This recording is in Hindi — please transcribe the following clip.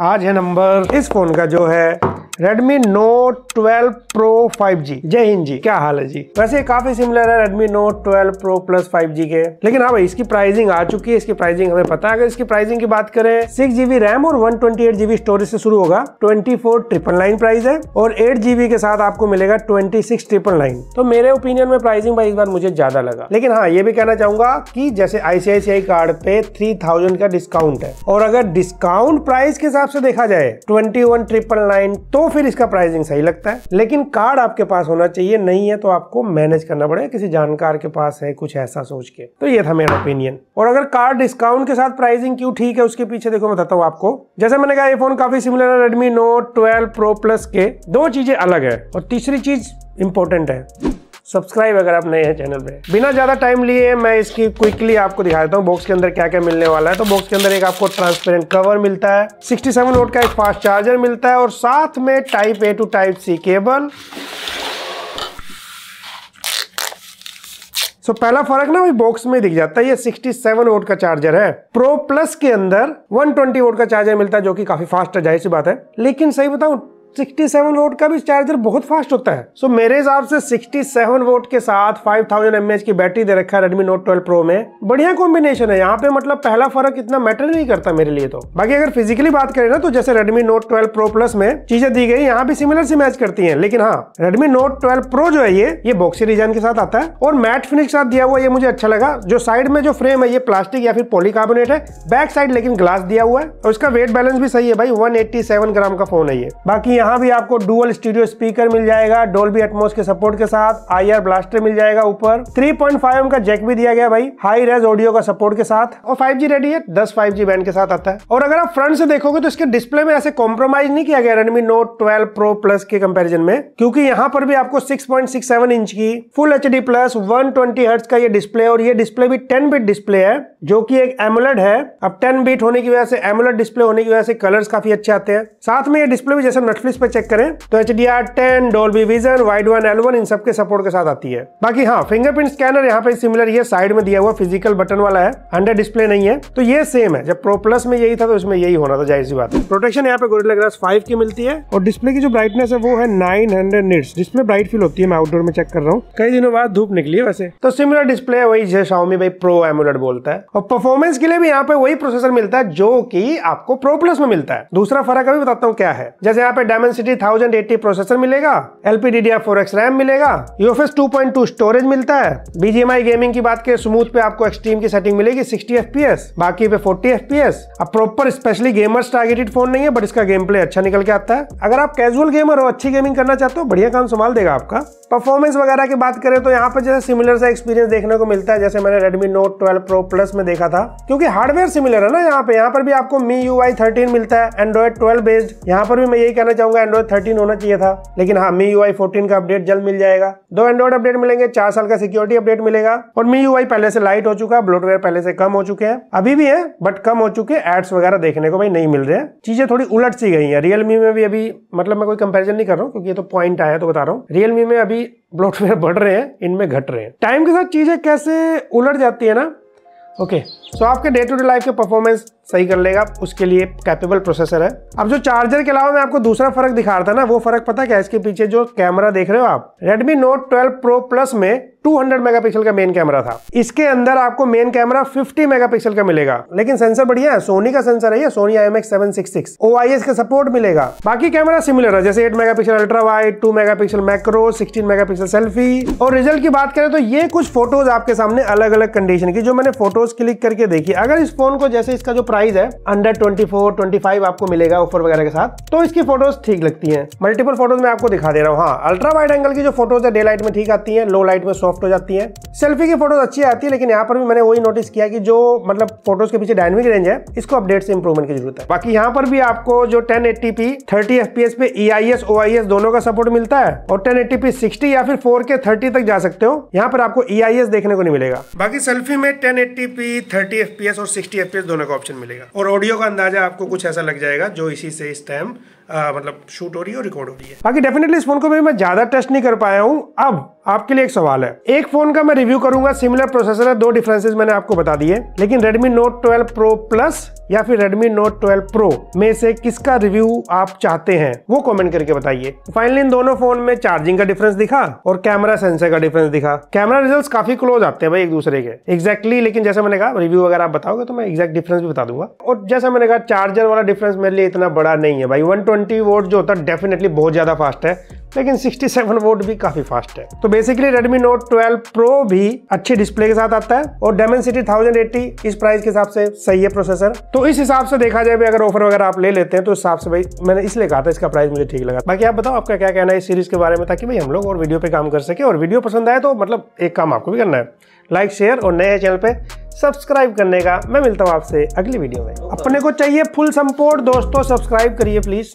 आज है नंबर इस फोन का जो है Redmi Note 12 Pro 5G जय हिंद जी क्या हाल है जी वैसे काफी सिमिलर है Redmi Note 12 Pro plus 5G के लेकिन हाँ भाई इसकी प्राइसिंग आ चुकी है इसकी प्राइसिंग हमें पता है अगर इसकी प्राइसिंग की बात करें सिक्स जीबी रैम और one twenty eight GB storage से शुरू होगा twenty four triple nine price है और एट जीबी के साथ आपको मिलेगा ट्वेंटी सिक्स ट्रिपल नाइन तो मेरे ओपिनियन में प्राइसिंग भाई इस बार मुझे ज्यादा लगा लेकिन हाँ ये भी कहना चाहूंगा की जैसे आईसीआईसीआई कार्ड पे थ्री थाउजेंड का डिस्काउंट है और अगर डिस्काउंट प्राइस के साथ हिसाब से देखा जाए ट्वेंटी वन ट्रिपल नाइन तो फिर इसका प्राइसिंग सही लगता है लेकिन कार्ड आपके पास होना चाहिए नहीं है तो आपको मैनेज करना पड़ेगा किसी जानकार के पास है कुछ ऐसा सोच के तो ये था मेरा ओपिनियन और अगर कार्ड डिस्काउंट के साथ प्राइसिंग क्यों ठीक है उसके पीछे देखो बताता हूँ आपको जैसे मैंने कहा ये फोन काफी सिमिलर है Redmi note twelve pro plus के दो चीजें अलग है और तीसरी चीज इंपॉर्टेंट है सब्सक्राइब अगर आप नए हैं चैनल पे बिना ज़्यादा टाइम लिए मैं इसकी क्विकली आपको दिखा देता हूँ बॉक्स के अंदर क्या क्या मिलने वाला है तो बॉक्स के अंदर एक आपको ट्रांसपेरेंट कवर मिलता है 67 सेवन का एक फास्ट चार्जर मिलता है और साथ में type A to type C cable so so, पहला फर्क ना वही बॉक्स में दिख जाता है ये 67 वोट का चार्जर है प्रो प्लस के अंदर 120 वोट का चार्जर मिलता है जो कि काफी फास्ट है जाहिर सी बात है लेकिन सही बताऊं सिक्सटी सेवन वोट का भी चार्जर बहुत फास्ट होता है सो so, मेरे हिसाब से सिक्सटी सेवन वोट के साथ फाइव थाउजेंड एम एच की बैटरी दे रखा है रेडमी नोट ट्वेल्व प्रो में बढ़िया कॉम्बिनेशन है यहाँ पे मतलब पहला फर्क इतना मैटर नहीं करता मेरे लिए तो बाकी अगर फिजिकली बात करें ना तो जैसे Redmi note twelve pro plus में चीजें दी गई यहाँ भी सिमिलर से मैच करती है लेकिन हाँ रेडमी नोट ट्वेल्व प्रो जो है ये ये बॉक्सी डिजाइन के साथ आता है और मैट फिनिश के साथ दिया हुआ ये मुझे अच्छा लगा जो साइड में जो फ्रेम है ये प्लास्टिक या फिर पॉलीकार्बोनेट है बैक साइड लेकिन ग्लास दिया हुआ है और उसका वेट बैलेंस भी सही है भाई वन ग्राम का फोन है ये बाकी यहाँ भी आपको डुअल स्टूडियो स्पीकर मिल जाएगा डोल्बी एटमोस के सपोर्ट के साथ आईआर ब्लास्टर मिल जाएगा ऊपर 3.5 का जैक भी दिया गया भाई हाई रेज ऑडियो का सपोर्ट के साथ और 5G रेडी है 10 5G बैंड के साथ आता है और अगर आप फ्रंट से देखोगे तो इसके डिस्प्ले में ऐसे कॉम्प्रोमाइज नहीं किया गया Redmi note twelve pro plus के कम्पेरिजन में क्योंकि यहाँ पर भी आपको सिक्स इंच की full H D plus one hertz का ये डिस्प्ले और ये डिस्प्ले भी टेन बिट डिस्प्ले है जो की एक एमुलेट है अब टेन बिट होने की वजह से एमुलेट डिस्प्ले होने की वजह से कलर काफी अच्छे आते हैं साथ में ये डिस्प्ले भी जैसे नेटफ्लिक्स इस पे चेक करें तो H D R ten Dolby Vision Widevine L one इन सबके सपोर्ट के साथ आती है बाकी हाँ फिंगरप्रिंट स्कैनर यहाँ पे सिमिलर ये साइड में दिया हुआ फिजिकल बटन वाला है अंडर डिस्प्ले नहीं है तो ये सेम है जब प्रो प्लस में यही था तो इसमें यही होना था जाहिर सी बात है प्रोटेक्शन यहाँ पे गोरिल्ला ग्लास फाइव की मिलती है और डिस्प्ले की जो ब्राइटनेस है वो है nine hundred nits display bright feel होती है मैं आउटडोर में चेक कर रहा हूँ कई दिनों बाद धूप निकली है वैसे तो सिमिलर डिस्प्ले है वही जो शाओमी भाई प्रो एमुलेट बोलता है और परफॉर्मेंस के लिए भी यहाँ पे वही प्रोसेसर मिलता है जो की आपको प्रो प्लस में मिलता है दूसरा फर्क अभी बताता हूँ क्या है जैसे यहाँ पे डैमेज डायमेंसिटी एट्टी प्रोसेसर मिलेगा एक्स रैम मिलेगा यूएफएस 2.2 स्टोरेज मिलता है BGMI गेमिंग की बात करें स्मूथ पे आपको एक्सट्रीम की सेटिंग मिलेगी 60 FPS बाकी पे पी एस अब proper specially gamers targeted phone नहीं है बट इसका गेम प्ले अच्छा निकल के आता है अगर आप कैजुअल गेमर हो अच्छी गेमिंग करना चाहते हो बढ़िया काम संभाल देगा आपका परफॉर्मेंस वगैरह की बात करें तो यहाँ पर जैसे सिमिलर सा एक्सपीरियंस देखने को मिलता है जैसे मैंने Redmi note twelve pro plus में देखा था क्योंकि हार्डवेयर सिमिलर है ना यहाँ पे यहाँ पर भी आपको मी यू थर्टीन मिलता है एंड्रॉइड ट्वेल्व बेस्ड यहाँ पर भी मैं यही कहना चाहूंगा लोगों को एंड्रॉइड थर्टीन होना चाहिए था लेकिन हाँ मी यू फोर्टीन का अपडेट जल्द मिल जाएगा दो एंड्रॉइड अपडेट मिलेंगे चार साल का सिक्योरिटी अपडेट मिलेगा और मी यू पहले से लाइट हो चुका है ब्लोटवेयर पहले से कम हो चुके हैं अभी भी है बट कम हो चुके हैं एड्स वगैरह देखने को भाई नहीं मिल रहे चीजें थोड़ी उलट सी गई है रियलमी में भी अभी मतलब मैं कोई कंपेरिजन नहीं कर रहा हूँ क्योंकि ये तो पॉइंट आया तो बता रहा हूँ रियलमी में अभी ब्लोटवेयर बढ़ रहे हैं इनमें घट रहे हैं टाइम के साथ चीजें कैसे उलट जाती है ना ओके okay. सो so, आपके डे टू डे लाइफ के परफॉर्मेंस सही कर लेगा उसके लिए कैपेबल प्रोसेसर है अब जो चार्जर के अलावा मैं आपको दूसरा फर्क दिखा रहा था ना वो फर्क पता क्या है इसके पीछे जो कैमरा देख रहे हो आप Redmi Note 12 Pro Plus में 200 मेगापिक्सल का मेन कैमरा था इसके अंदर आपको मेन कैमरा 50 मेगापिक्सल का मिलेगा लेकिन सेंसर बढ़िया है सोनी का सेंसर है ये Sony I M X seven six six O I S का सपोर्ट मिलेगा बाकी कैमरा सिमिलर है जैसे 8 megapixel ultra two 2 megapixel macro 16 megapixel selfie और रिजल्ट की बात करें तो ये कुछ फोटोज आपके सामने अलग अलग कंडीशन की जो मैंने फोटोज क्लिक करके देखी अगर इस फोन को जैसे इसका जो प्राइस है अंडर ट्वेंटी फोर आपको मिलेगा ऑफर वगैरह के साथ तो इसकी फोटोज ठीक लगती है मल्टीपल फोटोज मैं आपको दिखा दे रहा हूँ हाँ अल्ट्रा वाइड एंगल की जो फोटोज है डे लाइट में ठीक आती है लो लाइट में सॉफ्ट हो जाती है सेल्फी की फोटोज अच्छी आती है लेकिन यहाँ पर भी मैंने वही नोटिस किया कि जो मतलब फोटोज के पीछे डायनमिक रेंज है इसको अपडेट से इंप्रूवमेंट की जरूरत है बाकी यहाँ पर भी आपको जो ten eighty p thirty F P S पे E I S O I S दोनों का सपोर्ट मिलता है और टेन एट्टी पी सिक्सटी या फिर फोर के थर्टी तक जा सकते हो यहाँ पर आपको ई आई एस देखने को नहीं मिलेगा बाकी सेल्फी में ten eighty p thirty F P S और सिक्सटी एफ पी एस दोनों का ऑप्शन मिलेगा और ऑडियो का अंदाजा आपको कुछ ऐसा लग जाएगा जो इसी से इस टाइम आ, मतलब शूट हो रही है और रिकॉर्ड हो रही है बाकी डेफिनेटली इस फोन को भी मैं ज्यादा टेस्ट नहीं कर पाया हूँ अब आपके लिए एक सवाल है एक फोन का मैं रिव्यू करूंगा सिमिलर प्रोसेसर है दो डिफरेंसेस मैंने आपको बता दिए लेकिन Redmi Note 12 Pro Plus या फिर Redmi Note 12 Pro में से किसका रिव्यू आप चाहते हैं वो कमेंट करके बताइए फाइनली इन दोनों फोन में चार्जिंग का डिफरेंस दिखा और कैमरा सेंसर का डिफरेंस दिखा कैमरा रिजल्ट काफी क्लोज आते हैं भाई एक दूसरे के एक्जैक्टली exactly, लेकिन जैसा मैंने कहा रिव्यू अगर आप बताओगे तो मैं एक्जैक्ट डिफरेंस भी बता दूंगा और जैसा मैंने कहा चार्जर वाला डिफरेंस मेरे लिए इतना बड़ा नहीं है भाई वन ट्वेंटी वोट जो होता है डेफिनेटली बहुत ज़्यादा फास्ट है लेकिन 67 वोट भी काफ़ी फास्ट है तो बेसिकली Redmi Note 12 Pro भी अच्छे डिस्प्ले के साथ आता है और थाउजेंड एट्टी इस प्राइस के हिसाब से सही है प्रोसेसर तो इस हिसाब से देखा जाए भी अगर ऑफर वगैरह आप ले लेते हैं तो हिसाब से भाई मैंने इसलिए कहा था इसका प्राइस मुझे ठीक लगा बाकी आप बताओ आपका क्या कहना है इस सीरीज के बारे में ताकि भाई हम लोग और वीडियो पे काम कर सके और वीडियो पसंद आए तो मतलब एक काम आपको भी करना है लाइक शेयर और नए चैनल पे सब्सक्राइब करने का मैं मिलता हूँ आपसे अगली वीडियो में अपने को चाहिए फुल सपोर्ट दोस्तों सब्सक्राइब करिए प्लीज़